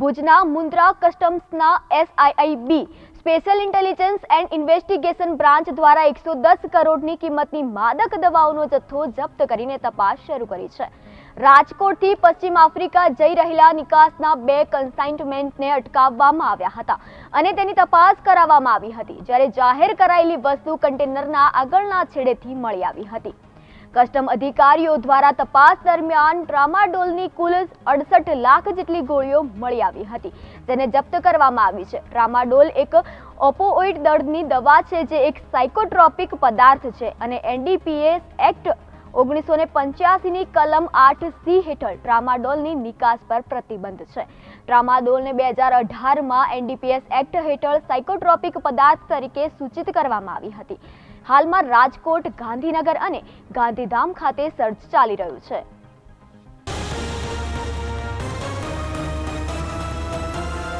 ભુજના મુન્દ્રા કસ્ટમ્સના SIIB special intelligence and investigation branch દ્વારા એકસો દસ કરોડની કિંમતની માદક દવાઓનો જથ્થો જપ્ત કરીને તપાસ શરૂ કરી છે રાજકોટથી પશ્ચિમ આફ્રિકા જઈ રહેલા નિકાસના બે કન્સાઇન્ટમેન્ટને અટકાવવામાં આવ્યા હતા અને તેની તપાસ કરાવવામાં આવી હતી જ્યારે જાહેર કરાયેલી વસ્તુ કન્ટેનરના આગળના છેડેથી મળી આવી હતી કસ્ટમ અધિકારીઓ દ્વારા તપાસ દરમિયાન ટ્રામાડોલની કુલ અડસઠ લાખ જેટલી ગોળીઓ મળી આવી હતી તેને જપ્ત કરવામાં આવી છે ટ્રામાડોલ એક ઓપોઓઇડ દર્દની દવા છે જે એક સાયકોટ્રોપિક પદાર્થ છે અને એનડીપીએસ એક્ટ ઓગણીસો ને પંચ્યાસીની કલમ આઠ સી હેઠળ ટ્રામાડોલની નિકાસ પર પ્રતિબંધ છે ટ્રામાડોલને બે હજાર અઢારમાં એનડીપીએસ એક્ટ હેઠળ સાયકોટ્રોપિક પદાર્થ તરીકે સૂચિત કરવામાં આવી હતી હાલમાં રાજકોટ ગાંધીનગર અને ગાંધીધામ ખાતે સર્ચ ચાલી રહ્યું છે